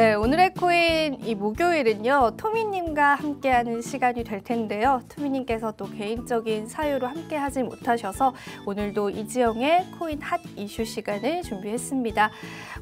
네, 오늘의 코인 이 목요일은요. 토미님과 함께하는 시간이 될 텐데요. 토미님께서 또 개인적인 사유로 함께하지 못하셔서 오늘도 이지영의 코인 핫 이슈 시간을 준비했습니다.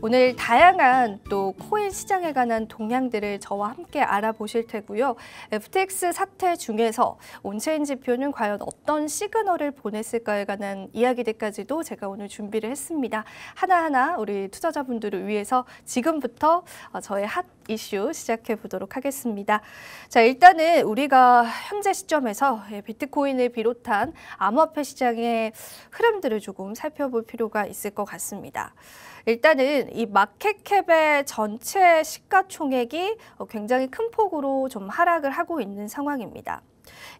오늘 다양한 또 코인 시장에 관한 동향들을 저와 함께 알아보실 테고요. FTX 사태 중에서 온체인 지표는 과연 어떤 시그널을 보냈을까에 관한 이야기들까지도 제가 오늘 준비를 했습니다. 하나하나 우리 투자자분들을 위해서 지금부터 어, 저의 핫 이슈 시작해 보도록 하겠습니다. 자, 일단은 우리가 현재 시점에서 예, 비트코인을 비롯한 암호화폐 시장의 흐름들을 조금 살펴볼 필요가 있을 것 같습니다. 일단은 이 마켓캡의 전체 시가총액이 어, 굉장히 큰 폭으로 좀 하락을 하고 있는 상황입니다.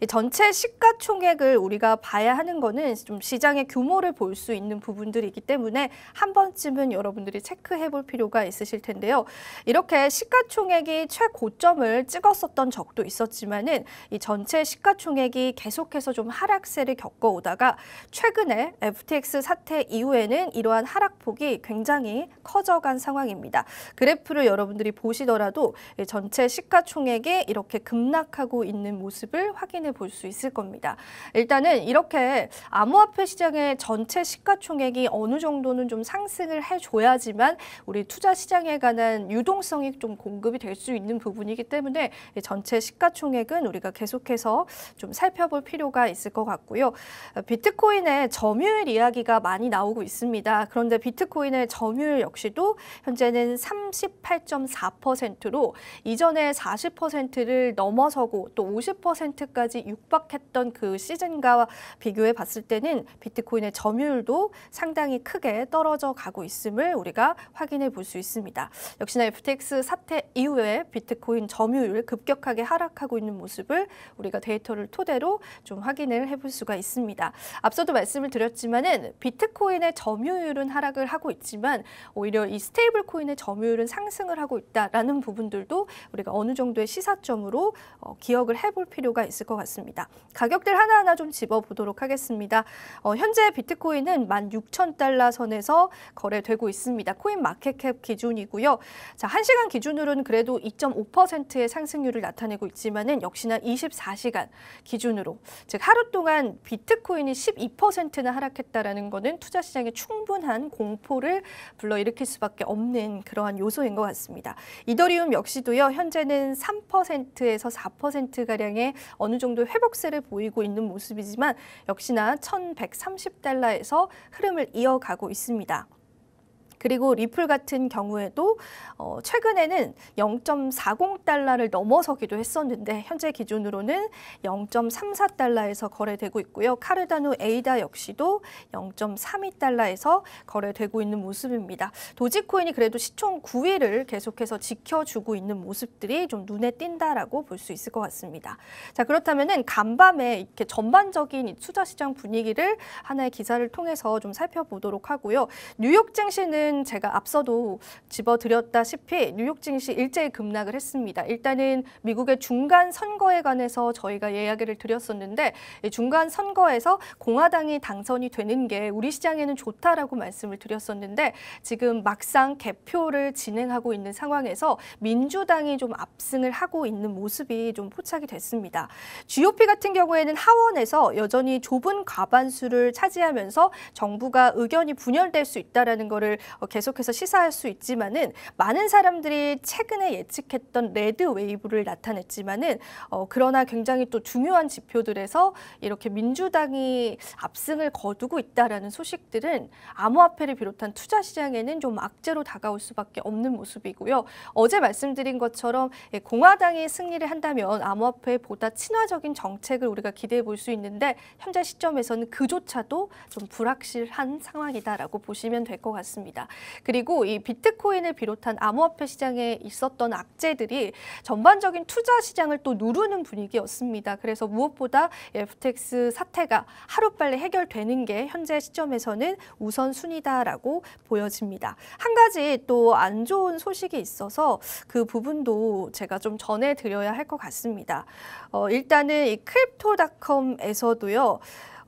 전체 시가총액을 우리가 봐야 하는 거는 좀 시장의 규모를 볼 수 있는 부분들이기 때문에 한 번쯤은 여러분들이 체크해 볼 필요가 있으실 텐데요. 이렇게 시가총액이 최고점을 찍었었던 적도 있었지만은 이 전체 시가총액이 계속해서 좀 하락세를 겪어오다가 최근에 FTX 사태 이후에는 이러한 하락폭이 굉장히 커져간 상황입니다. 그래프를 여러분들이 보시더라도 전체 시가총액이 이렇게 급락하고 있는 모습을 확인해 볼 수 있을 겁니다. 일단은 이렇게 암호화폐 시장의 전체 시가총액이 어느 정도는 좀 상승을 해줘야지만 우리 투자 시장에 관한 유동성이 좀 공급이 될 수 있는 부분이기 때문에 전체 시가총액은 우리가 계속해서 좀 살펴볼 필요가 있을 것 같고요. 비트코인의 점유율 이야기가 많이 나오고 있습니다. 그런데 비트코인의 점유율 역시도 현재는 38.4%로 이전에 40%를 넘어서고 또50% 5%까지 육박했던 그 시즌과 비교해 봤을 때는 비트코인의 점유율도 상당히 크게 떨어져 가고 있음을 우리가 확인해 볼 수 있습니다. 역시나 FTX 사태 이후에 비트코인 점유율 급격하게 하락하고 있는 모습을 우리가 데이터를 토대로 좀 확인을 해볼 수가 있습니다. 앞서도 말씀을 드렸지만은 비트코인의 점유율은 하락을 하고 있지만 오히려 이 스테이블 코인의 점유율은 상승을 하고 있다라는 부분들도 우리가 어느 정도의 시사점으로 어, 기억을 해볼 필요가 있습니다. 있을 것 같습니다. 가격들 하나하나 좀집어보도록 하겠습니다. 어, 현재 비트코인은 16,000달러 선에서 거래되고 있습니다. 코인 마켓캡 기준이고요. 자, 1시간 기준으로는 그래도 2.5%의 상승률을 나타내고 있지만은 역시나 24시간 기준으로 즉 하루 동안 비트코인이 12%나 하락했다라는 것은 투자 시장에 충분한 공포를 불러일으킬 수밖에 없는 그러한 요소인 것 같습니다. 이더리움 역시도요. 현재는 3%에서 4%가량의 어느 정도 회복세를 보이고 있는 모습이지만 역시나 1130달러에서 흐름을 이어가고 있습니다. 그리고 리플 같은 경우에도 어, 최근에는 0.40달러를 넘어서기도 했었는데 현재 기준으로는 0.34달러에서 거래되고 있고요. 카르다노 에이다 역시도 0.32달러에서 거래되고 있는 모습입니다. 도지코인이 그래도 시총 9위를 계속해서 지켜주고 있는 모습들이 좀 눈에 띈다라고 볼 수 있을 것 같습니다. 자그렇다면 간밤에 이렇게 전반적인 투자 시장 분위기를 하나의 기사를 통해서 좀 살펴보도록 하고요. 뉴욕 증시는 이유는 제가 앞서도 집어드렸다시피 뉴욕 증시 일제히 급락을 했습니다. 일단은 미국의 중간 선거에 관해서 저희가 이야기를 드렸었는데 중간 선거에서 공화당이 당선이 되는 게 우리 시장에는 좋다라고 말씀을 드렸었는데 지금 막상 개표를 진행하고 있는 상황에서 민주당이 좀 압승을 하고 있는 모습이 좀 포착이 됐습니다. GOP 같은 경우에는 하원에서 여전히 좁은 과반수를 차지하면서 정부가 의견이 분열될 수 있다라는 것을 어, 계속해서 시사할 수 있지만은 많은 사람들이 최근에 예측했던 레드 웨이브를 나타냈지만은 어, 그러나 굉장히 또 중요한 지표들에서 이렇게 민주당이 압승을 거두고 있다라는 소식들은 암호화폐를 비롯한 투자 시장에는 좀 악재로 다가올 수밖에 없는 모습이고요. 어제 말씀드린 것처럼 예, 공화당이 승리를 한다면 암호화폐보다 친화적인 정책을 우리가 기대해 볼 수 있는데 현재 시점에서는 그조차도 좀 불확실한 상황이다라고 보시면 될 것 같습니다. 그리고 이 비트코인을 비롯한 암호화폐 시장에 있었던 악재들이 전반적인 투자 시장을 또 누르는 분위기였습니다. 그래서 무엇보다 FTX 사태가 하루빨리 해결되는 게 현재 시점에서는 우선순위다라고 보여집니다. 한 가지 또 안 좋은 소식이 있어서 그 부분도 제가 좀 전해드려야 할 것 같습니다. 어, 일단은 이 크립토닷컴에서도요.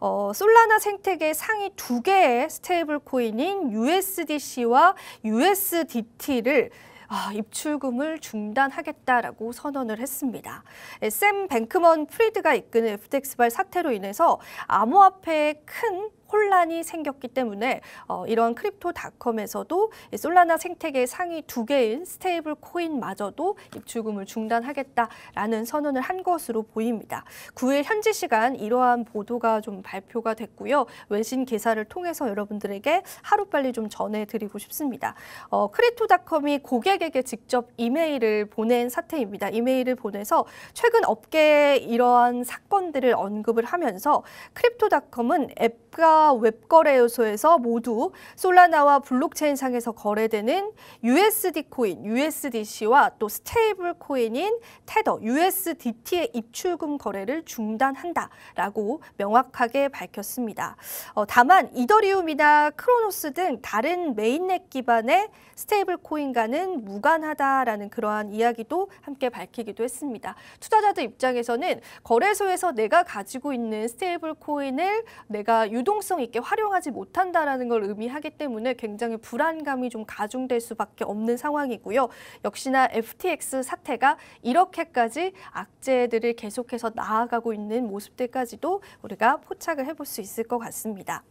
어, 솔라나 생태계 상위 두 개의 스테이블 코인인 USDC와 USDT를 아, 입출금을 중단하겠다라고 선언을 했습니다. 예, 샘 뱅크먼 프리드가 이끄는 FTX발 사태로 인해서 암호화폐의 큰 혼란이 생겼기 때문에 어, 이한 크립토닷컴에서도 솔라나 생태계 상위 두 개인 스테이블 코인마저도 입출금을 중단하겠다라는 선언을 한 것으로 보입니다. 9일 현지 시간 이러한 보도가 좀 발표가 됐고요. 외신 기사를 통해서 여러분들에게 하루빨리 좀 전해드리고 싶습니다. 어, 크립토닷컴이 고객에게 직접 이메일을 보낸 사태입니다. 이메일을 보내서 최근 업계에 이러한 사건들을 언급을 하면서 크립토닷컴은 앱과 웹거래소에서 모두 솔라나와 블록체인 상에서 거래되는 USD 코인, USDC와 또 스테이블 코인인 테더, USDT의 입출금 거래를 중단한다라고 명확하게 밝혔습니다. 어, 다만 이더리움이나 크로노스 등 다른 메인넷 기반의 스테이블 코인과는 무관하다라는 그러한 이야기도 함께 밝히기도 했습니다. 투자자들 입장에서는 거래소에서 내가 가지고 있는 스테이블 코인을 내가 유동성 효과성 있게 활용하지 못한다라는 걸 의미하기 때문에 굉장히 불안감이 좀 가중될 수밖에 없는 상황이고요. 역시나 FTX 사태가 이렇게까지 악재들을 계속해서 나아가고 있는 모습들까지도 우리가 포착을 해볼 수 있을 것 같습니다.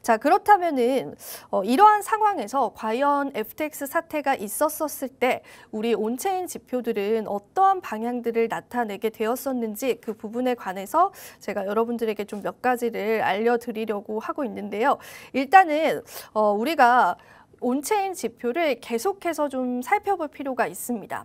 자 그렇다면은 어, 이러한 상황에서 과연 FTX 사태가 있었었을 때 우리 온체인 지표들은 어떠한 방향들을 나타내게 되었었는지 그 부분에 관해서 제가 여러분들에게 좀 몇 가지를 알려드리려고 하고 있는데요. 일단은 어, 우리가 온체인 지표를 계속해서 좀 살펴볼 필요가 있습니다.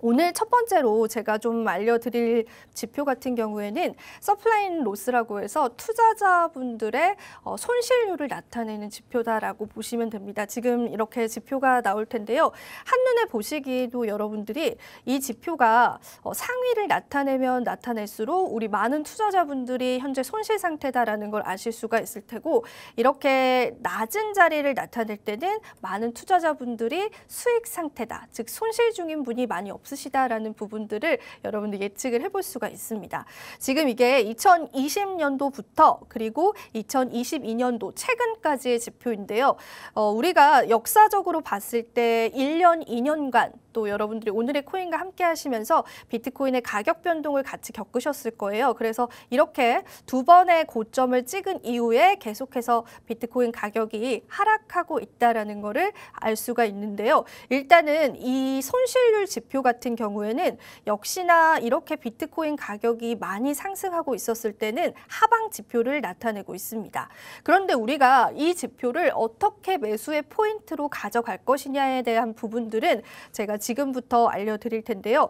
오늘 첫 번째로 제가 좀 알려드릴 지표 같은 경우에는 서플라인 로스라고 해서 투자자분들의 어, 손실률을 나타내는 지표다라고 보시면 됩니다. 지금 이렇게 지표가 나올 텐데요. 한눈에 보시기도 여러분들이 이 지표가 어, 상위를 나타내면 나타낼수록 우리 많은 투자자분들이 현재 손실 상태다라는 걸 아실 수가 있을 테고 이렇게 낮은 자리를 나타낼 때는 많은 투자자분들이 수익 상태다. 즉 손실 중인 분이 많이 없 없으시다라는 부분들을 여러분들 예측을 해볼 수가 있습니다. 지금 이게 2020년도부터 그리고 2022년도 최근까지의 지표인데요. 어, 우리가 역사적으로 봤을 때 1년, 2년간 또 여러분들이 오늘의 코인과 함께 하시면서 비트코인의 가격 변동을 같이 겪으셨을 거예요. 그래서 이렇게 두 번의 고점을 찍은 이후에 계속해서 비트코인 가격이 하락하고 있다라는 거를 알 수가 있는데요. 일단은 이 손실률 지표 같은 경우에는 역시나 이렇게 비트코인 가격이 많이 상승하고 있었을 때는 하방 지표를 나타내고 있습니다. 그런데 우리가 이 지표를 어떻게 매수의 포인트로 가져갈 것이냐에 대한 부분들은 제가 지금부터 알려드릴 텐데요.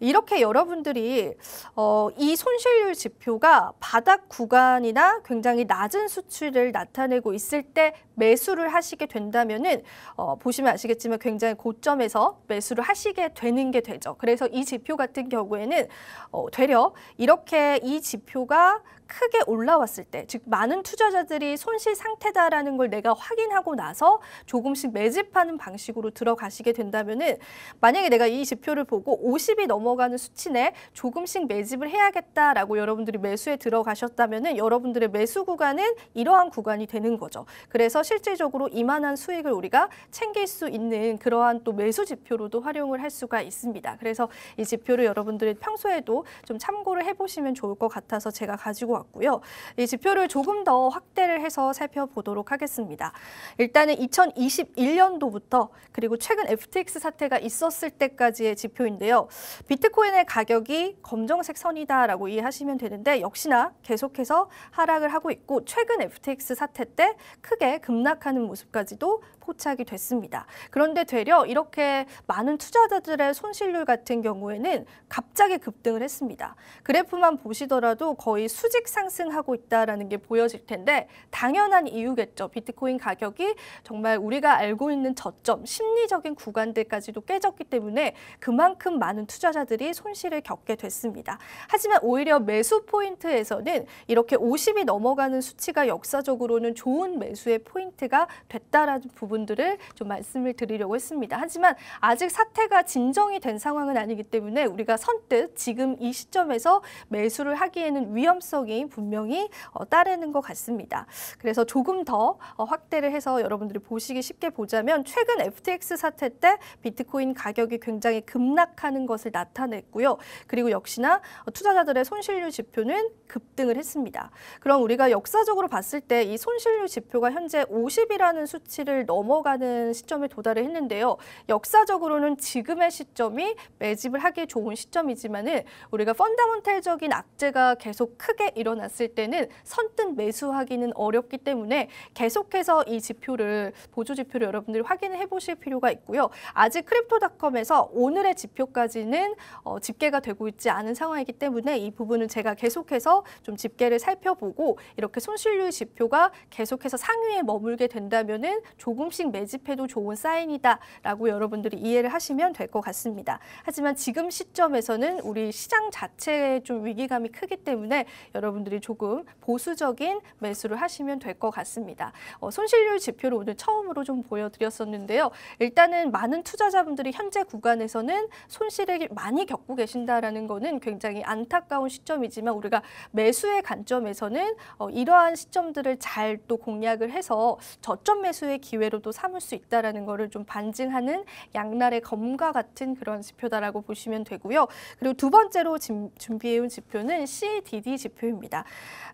이렇게 여러분들이 어, 이 손실률 지표가 바닥 구간이나 굉장히 낮은 수치를 나타내고 있을 때 매수를 하시게 된다면 은 어, 보시면 아시겠지만 굉장히 고점에서 매수를 하시게 되는 게 되죠. 그래서 이 지표 같은 경우에는 어, 되려 이렇게 이 지표가 크게 올라왔을 때, 즉 많은 투자자들이 손실 상태다라는 걸 내가 확인하고 나서 조금씩 매집하는 방식으로 들어가시게 된다면 은 만약에 내가 이 지표를 보고 50이 넘어가는 수치 내 조금씩 매집을 해야겠다라고 여러분들이 매수에 들어가셨다면 여러분들의 매수 구간은 이러한 구간이 되는 거죠. 그래서 실질적으로 이만한 수익을 우리가 챙길 수 있는 그러한 또 매수 지표로도 활용을 할 수가 있습니다. 그래서 이 지표를 여러분들이 평소에도 좀 참고를 해보시면 좋을 것 같아서 제가 가지고 왔고요. 이 지표를 조금 더 확대를 해서 살펴보도록 하겠습니다. 일단은 2021년도부터 그리고 최근 FTX 사태가 있었 있었을 때까지의 지표인데요. 비트코인의 가격이 검정색 선이다라고 이해하시면 되는데 역시나 계속해서 하락을 하고 있고 최근 FTX 사태 때 크게 급락하는 모습까지도 포착이 됐습니다. 그런데 되려 이렇게 많은 투자자들의 손실률 같은 경우에는 갑자기 급등을 했습니다. 그래프만 보시더라도 거의 수직 상승하고 있다라는 게 보여질 텐데 당연한 이유겠죠. 비트코인 가격이 정말 우리가 알고 있는 저점, 심리적인 구간들까지도 깨져 커졌기 때문에 그만큼 많은 투자자들이 손실을 겪게 됐습니다. 하지만 오히려 매수 포인트에서는 이렇게 50이 넘어가는 수치가 역사적으로는 좋은 매수의 포인트가 됐다라는 부분들을 좀 말씀을 드리려고 했습니다. 하지만 아직 사태가 진정이 된 상황은 아니기 때문에 우리가 선뜻 지금 이 시점에서 매수를 하기에는 위험성이 분명히 어, 따르는 것 같습니다. 그래서 조금 더 어, 확대를 해서 여러분들이 보시기 쉽게 보자면 최근 FTX 사태 때 비트코인 가격이 굉장히 급락하는 것을 나타냈고요. 그리고 역시나 투자자들의 손실률 지표는 급등을 했습니다. 그럼 우리가 역사적으로 봤을 때 이 손실률 지표가 현재 50이라는 수치를 넘어가는 시점에 도달을 했는데요. 역사적으로는 지금의 시점이 매집을 하기 좋은 시점이지만은 우리가 펀다멘탈적인 악재가 계속 크게 일어났을 때는 선뜻 매수하기는 어렵기 때문에 계속해서 이 지표를 보조 지표를 여러분들이 확인해 보실 필요가 있고요. 아직 크립토 닷컴에서 오늘의 지표까지는 어, 집계가 되고 있지 않은 상황이기 때문에 이 부분은 제가 계속해서 좀 집계를 살펴보고 이렇게 손실률 지표가 계속해서 상위에 머물게 된다면은 조금씩 매집해도 좋은 사인이다라고 여러분들이 이해를 하시면 될 것 같습니다. 하지만 지금 시점에서는 우리 시장 자체에 좀 위기감이 크기 때문에 여러분들이 조금 보수적인 매수를 하시면 될 것 같습니다. 어, 손실률 지표를 오늘 처음으로 좀 보여드렸었는데요. 일단은 많은 투자자분들이 현재 구간에서는 손실을 많이 겪고 계신다라는 거는 굉장히 안타까운 시점이지만 우리가 매수의 관점에서는 어, 이러한 시점들을 잘 또 공략을 해서 저점 매수의 기회로도 삼을 수 있다라는 거를 좀 반증하는 양날의 검과 같은 그런 지표다라고 보시면 되고요. 그리고 두 번째로 진, 준비해온 지표는 CDD 지표입니다.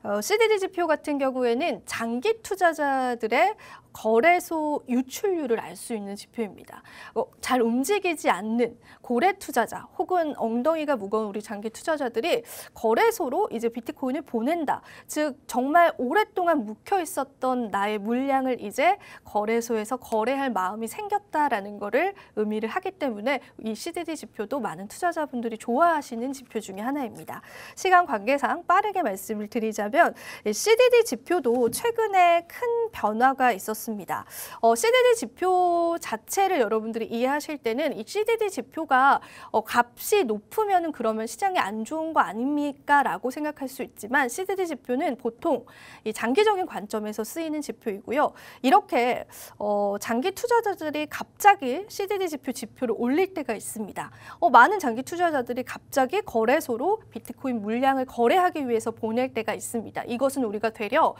어, CDD 지표 같은 경우에는 장기 투자자들의 거래소 유출률을 알 수 있는 지표입니다. 어, 잘 움직이지 않는 고래 투자자 혹은 엉덩이가 무거운 우리 장기 투자자들이 거래소로 이제 비트코인을 보낸다. 즉 정말 오랫동안 묵혀 있었던 나의 물량을 이제 거래소에서 거래할 마음이 생겼다라는 거를 의미를 하기 때문에 이 CDD 지표도 많은 투자자분들이 좋아하시는 지표 중에 하나입니다. 시간 관계상 빠르게 말씀을 드리자면 예, CDD 지표도 최근에 큰 변화가 있었습니다. 어, CDD 지표 자체를 여러분들이 이해하실 때는 이 CDD 지표가 수요가 어, 값이 높으면 그러면 시장이 안 좋은 거 아닙니까라고 생각할 수 있지만 CDD 지표는 보통 이 장기적인 관점에서 쓰이는 지표이고요. 이렇게 어, 장기 투자자들이 갑자기 CDD 지표 지표를 올릴 때가 있습니다. 어, 많은 장기 투자자들이 갑자기 거래소로 비트코인 물량을 거래하기 위해서 보낼 때가 있습니다. 이것은 우리가 되려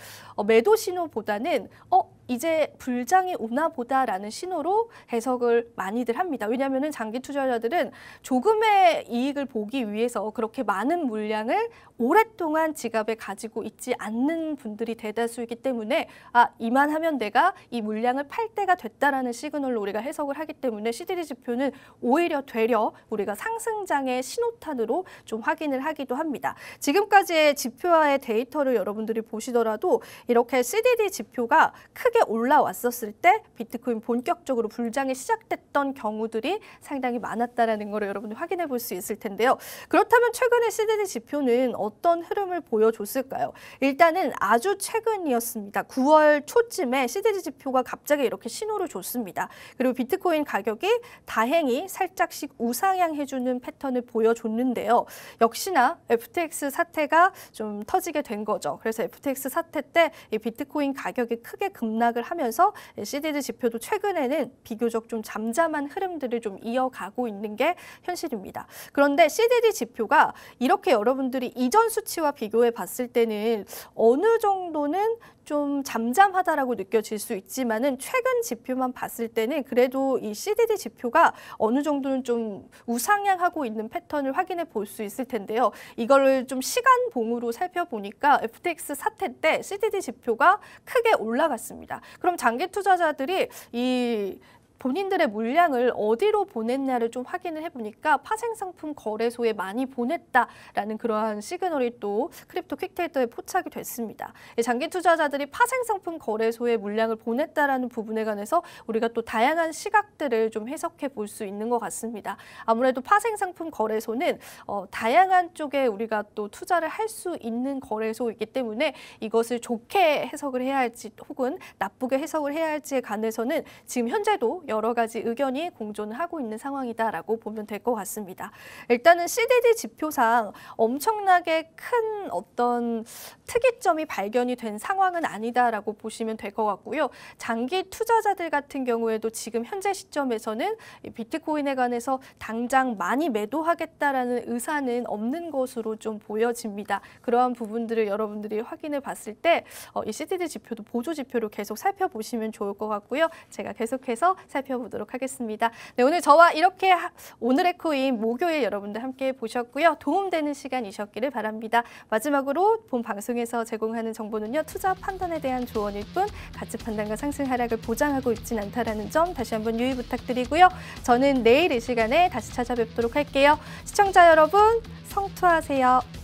매도 신호보다는 어, 어 이제 불장이 오나 보다라는 신호로 해석을 많이들 합니다. 왜냐하면 장기 투자자들은 조금의 이익을 보기 위해서 그렇게 많은 물량을 오랫동안 지갑에 가지고 있지 않는 분들이 대다수이기 때문에 아 이만하면 내가 이 물량을 팔 때가 됐다라는 시그널로 우리가 해석을 하기 때문에 시드리 지표는 오히려 되려 우리가 상승장의 신호탄으로 좀 확인을 하기도 합니다. 지금까지의 지표와의 데이터를 여러분들이 보시더라도 이렇게 CDD 지표가 크게 크게 올라왔었을 때 비트코인 본격적으로 불장이 시작됐던 경우들이 상당히 많았다라는 걸 여러분이 확인해 볼 수 있을 텐데요. 그렇다면 최근에 CDD 지표는 어떤 흐름을 보여줬을까요? 일단은 아주 최근이었습니다. 9월 초쯤에 CDD 지표가 갑자기 이렇게 신호를 줬습니다. 그리고 비트코인 가격이 다행히 살짝씩 우상향해주는 패턴을 보여줬는데요. 역시나 FTX 사태가 좀 터지게 된 거죠. 그래서 FTX 사태 때 이 비트코인 가격이 크게 급락 급락을 하면서 CDD 지표도 최근에는 비교적 좀 잠잠한 흐름들을 좀 이어가고 있는 게 현실입니다. 그런데 CDD 지표가 이렇게 여러분들이 이전 수치와 비교해 봤을 때는 어느 정도는 좀 잠잠하다라고 느껴질 수 있지만은 최근 지표만 봤을 때는 그래도 이 CDD 지표가 어느 정도는 좀 우상향하고 있는 패턴을 확인해 볼 수 있을 텐데요. 이거를좀 시간봉으로 살펴보니까 FTX 사태 때 CDD 지표가 크게 올라갔습니다. 그럼 장기 투자자들이 이 본인들의 물량을 어디로 보냈냐를 좀 확인을 해보니까 파생상품 거래소에 많이 보냈다라는 그러한 시그널이 또 크립토 퀵데이터에 포착이 됐습니다. 예, 장기 투자자들이 파생상품 거래소에 물량을 보냈다라는 부분에 관해서 우리가 또 다양한 시각들을 좀 해석해 볼 수 있는 것 같습니다. 아무래도 파생상품 거래소는 어, 다양한 쪽에 우리가 또 투자를 할 수 있는 거래소이기 때문에 이것을 좋게 해석을 해야 할지 혹은 나쁘게 해석을 해야 할지에 관해서는 지금 현재도 여러 가지 의견이 공존 하고 있는 상황이다라고 보면 될 것 같습니다. 일단은 CDD 지표상 엄청나게 큰 어떤 특이점이 발견이 된 상황은 아니다라고 보시면 될 것 같고요. 장기 투자자들 같은 경우에도 지금 현재 시점에서는 비트코인에 관해서 당장 많이 매도하겠다라는 의사는 없는 것으로 좀 보여집니다. 그러한 부분들을 여러분들이 확인해 봤을 때이 어, CDD 지표도 보조 지표로 계속 살펴보시면 좋을 것 같고요. 제가 계속해서 살펴보도록 하겠습니다. 네, 오늘 저와 이렇게 오늘의 코인 목요일 여러분들 함께 보셨고요. 도움되는 시간이셨기를 바랍니다. 마지막으로 본 방송에서 제공하는 정보는요. 투자 판단에 대한 조언일 뿐 가치 판단과 상승 하락을 보장하고 있진 않다라는 점 다시 한번 유의 부탁드리고요. 저는 내일 이 시간에 다시 찾아뵙도록 할게요. 시청자 여러분 성투하세요.